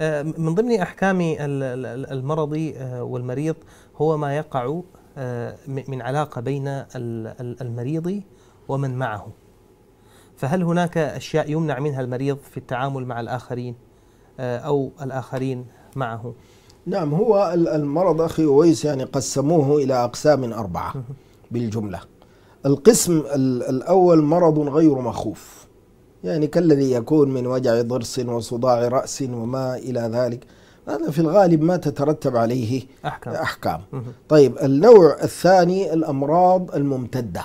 آه، من ضمن احكام المرضي آه، والمريض هو ما يقع آه، من علاقه بين المريض ومن معه. فهل هناك اشياء يمنع منها المريض في التعامل مع الاخرين او الاخرين معه؟ نعم هو المرض اخي اويس يعني قسموه الى اقسام اربعه بالجمله. القسم الاول مرض غير مخوف. يعني كالذي يكون من وجع ضرس وصداع رأس وما إلى ذلك هذا في الغالب ما تترتب عليه أحكام, أحكام. طيب النوع الثاني الأمراض الممتدة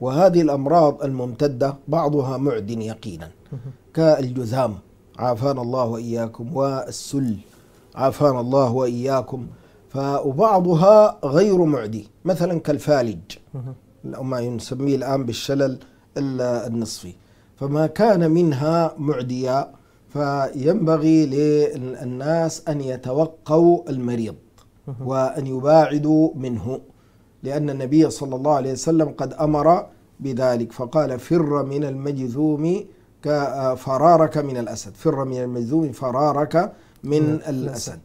وهذه الأمراض الممتدة بعضها معدن يقينا كالجذام عافانا الله وإياكم والسل عافانا الله وإياكم وبعضها غير معدي مثلا كالفالج أو ما نسميه الآن بالشلل النصفي فما كان منها معديا فينبغي للناس أن يتوقوا المريض وأن يباعدوا منه لأن النبي صلى الله عليه وسلم قد أمر بذلك فقال فر من المجذوم فرارك من الأسد فر من المجذوم فرارك من الأسد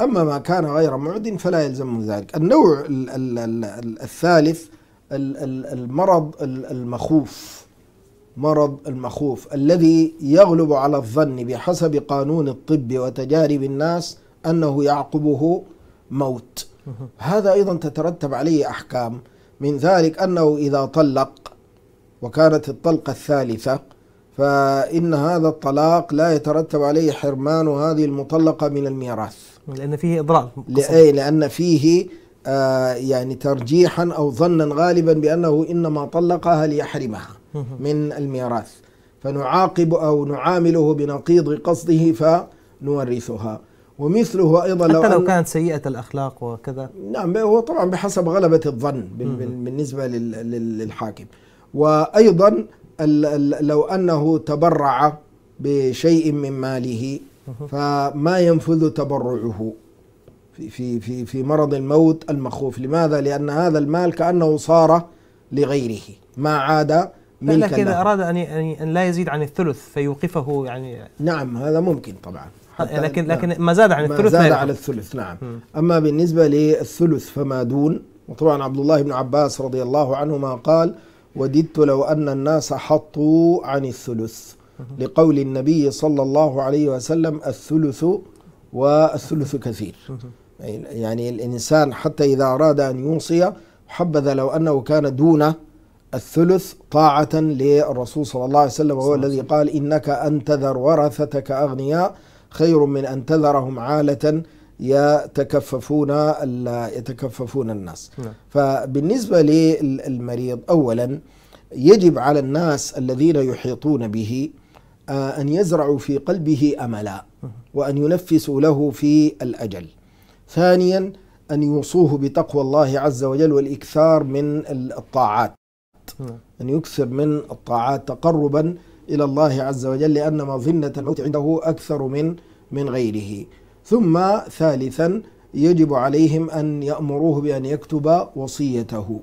أما ما كان غير معد فلا يلزم ذلك النوع الثالث المرض المخوف مرض المخوف الذي يغلب على الظن بحسب قانون الطب وتجارب الناس انه يعقبه موت هذا ايضا تترتب عليه احكام من ذلك انه اذا طلق وكانت الطلقه الثالثه فان هذا الطلاق لا يترتب عليه حرمان هذه المطلقه من الميراث لان فيه اضرار لان فيه آه، يعني ترجيحا أو ظنا غالبا بأنه إنما طلقها ليحرمها من الميراث فنعاقب أو نعامله بنقيض قصده فنورثها ومثله ايضا لو حتى لو كانت سيئه الاخلاق وكذا نعم هو طبعا بحسب غلبه الظن بالنسبه للحاكم وايضا لو انه تبرع بشيء من ماله فما ينفذ تبرعه في في في مرض الموت المخوف لماذا لأن هذا المال كأنه صار لغيره ما عاد ملكا لكن إذا أراد أن أن لا يزيد عن الثلث فيوقفه يعني نعم هذا ممكن طبعا لكن لكن ما زاد عن الثلث ما زاد عن الثلث نعم م. أما بالنسبة للثلث فما دون وطبعا عبد الله بن عباس رضي الله عنهما قال وددت لو أن الناس حطوا عن الثلث لقول النبي صلى الله عليه وسلم الثلث والثلث كثير يعني الإنسان حتى إذا أراد أن يوصي حبذا لو أنه كان دون الثلث طاعة للرسول صلى الله عليه وسلم وهو الذي قال إنك أن تذر ورثتك أغنياء خير من أن تذرهم عالة يتكففون يتكففون الناس نعم. فبالنسبة للمريض أولا يجب على الناس الذين يحيطون به آه، أن يزرعوا في قلبه أملا وأن ينفسوا له في الأجل ثانيا أن يوصوه بتقوى الله عز وجل والإكثار من الطاعات نعم. أن يكثر من الطاعات تقربا إلى الله عز وجل لأن مظنة الموت عنده أكثر من من غيره ثم ثالثا يجب عليهم أن يأمروه بأن يكتب وصيته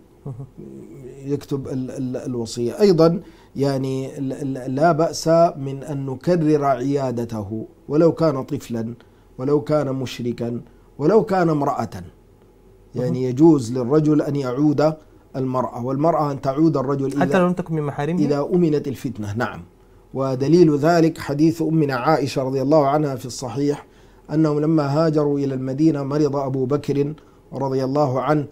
يكتب ال ال الوصية أيضا يعني لا بأس من أن نكرر عيادته ولو كان طفلا ولو كان مشركا ولو كان امرأة يعني يجوز للرجل أن يعود المرأة والمرأة أن تعود الرجل إذا حتى لو لم تكن من محارمه إذا أمنت الفتنة نعم ودليل ذلك حديث أمنا عائشة رضي الله عنها في الصحيح أنهم لما هاجروا إلى المدينة مرض أبو بكر رضي الله عنه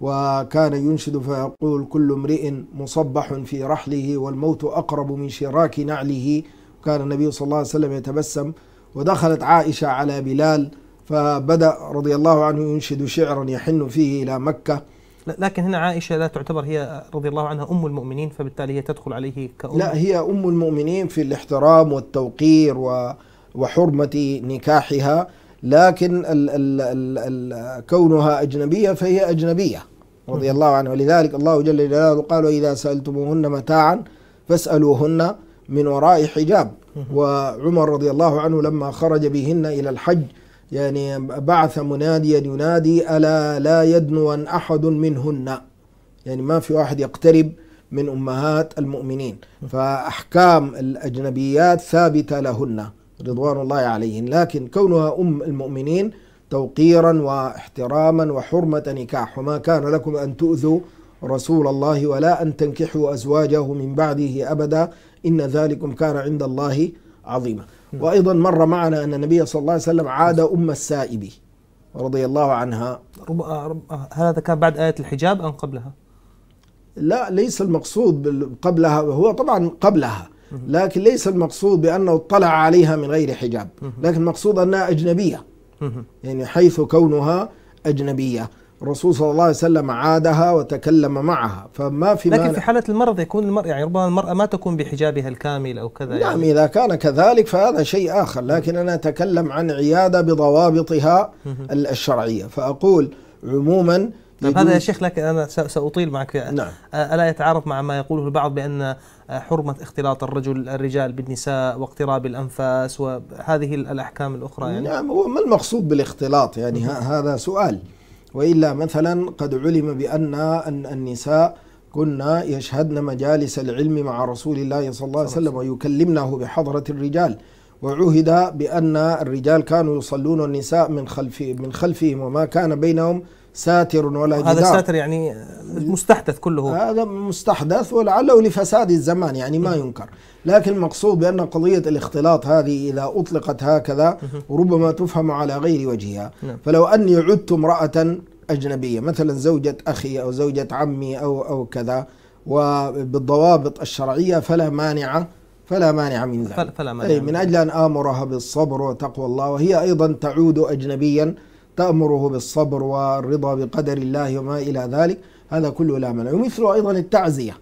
وكان ينشد فيقول كل امرئ مصبح في رحله والموت أقرب من شراك نعله كان النبي صلى الله عليه وسلم يتبسم ودخلت عائشة على بلال فبدأ رضي الله عنه ينشد شعرا يحن فيه إلى مكة لكن هنا عائشة لا تعتبر هي رضي الله عنها أم المؤمنين فبالتالي هي تدخل عليه كأم لا هي أم المؤمنين في الاحترام والتوقير وحرمة نكاحها لكن ال ال ال ال كونها أجنبية فهي أجنبية رضي الله عنها ولذلك الله جل جلاله قال وإذا سألتموهن متاعا فاسألوهن من وراء حجاب وعمر رضي الله عنه لما خرج بهن إلى الحج يعني بعث مناديا ينادي ألا لا يدنون أحد منهن يعني ما في واحد يقترب من أمهات المؤمنين فأحكام الأجنبيات ثابتة لهن رضوان الله عليهن لكن كونها أم المؤمنين توقيرا واحتراما وحرمة نكاح وما كان لكم أن تؤذوا رسول الله ولا أن تنكحوا أزواجه من بعده أبدا إن ذلكم كان عند الله عظيمة وأيضا مر معنا أن النبي صلى الله عليه وسلم عاد أم السائب رضي الله عنها رب... آه، رب... آه، هل هذا كان بعد آية الحجاب أم قبلها؟ لا ليس المقصود قبلها هو طبعا قبلها لكن ليس المقصود بأنه اطلع عليها من غير حجاب لكن المقصود أنها أجنبية يعني حيث كونها أجنبية الرسول صلى الله عليه وسلم عادها وتكلم معها فما في لكن في حالة المرض يكون المرء يعني ربما المرأة ما تكون بحجابها الكامل أو كذا نعم يعني إذا كان كذلك فهذا شيء آخر لكن أنا أتكلم عن عيادة بضوابطها الشرعية فأقول عموما طيب هذا يا شيخ لكن أنا سأطيل معك فيها نعم. ألا يتعارض مع ما يقوله البعض بأن حرمة اختلاط الرجل الرجال بالنساء واقتراب الأنفاس وهذه الأحكام الأخرى يعني نعم وما المقصود بالاختلاط يعني هذا سؤال وإلا مثلا قد علم بأن النساء كنا يشهدن مجالس العلم مع رسول الله صلى الله عليه وسلم ويكلمنه بحضرة الرجال وعهد بأن الرجال كانوا يصلون النساء من خلف من خلفهم وما كان بينهم ساتر ولا جدار هذا الساتر يعني مستحدث كله هذا مستحدث ولعله لفساد الزمان يعني ما ينكر لكن المقصود بأن قضية الاختلاط هذه إذا أطلقت هكذا ربما تفهم على غير وجهها نعم. فلو أني عدت امرأة أجنبية مثلا زوجة أخي أو زوجة عمي أو أو كذا وبالضوابط الشرعية فلا مانع فلا مانع من ذلك فلا مانع أي من أجل أن آمرها بالصبر وتقوى الله وهي أيضا تعود أجنبيا تأمره بالصبر والرضا بقدر الله وما إلى ذلك هذا كله لا مانع ومثل أيضا التعزية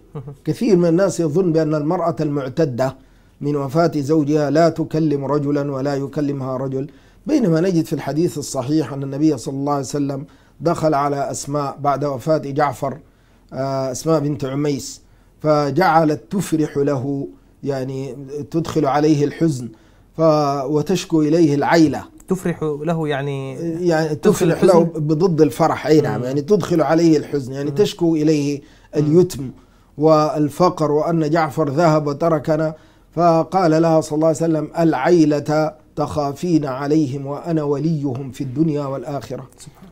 كثير من الناس يظن بأن المرأة المعتدة من وفاة زوجها لا تكلم رجلا ولا يكلمها رجل بينما نجد في الحديث الصحيح أن النبي صلى الله عليه وسلم دخل على أسماء بعد وفاة جعفر آه، أسماء بنت عميس فجعلت تفرح له يعني تدخل عليه الحزن ف وتشكو إليه العيلة تفرح له يعني يعني تفرح له بضد الفرح أي نعم يعني تدخل عليه الحزن يعني مم. تشكو إليه اليتم والفقر وأن جعفر ذهب وتركنا فقال لها صلى الله عليه وسلم العيلة تخافين عليهم وأنا وليهم في الدنيا والآخرة سبحان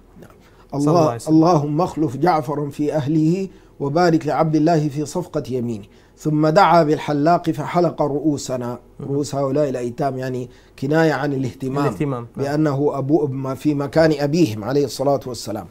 الله, الله اللهم اخلف جعفر في أهله وبارك لعبد الله في صفقة يمينه ثم دعا بالحلاق فحلق رؤوسنا رؤوس هؤلاء الأيتام يعني كناية عن الاهتمام, الاهتمام. بأنه أبو ما في مكان أبيهم عليه الصلاة والسلام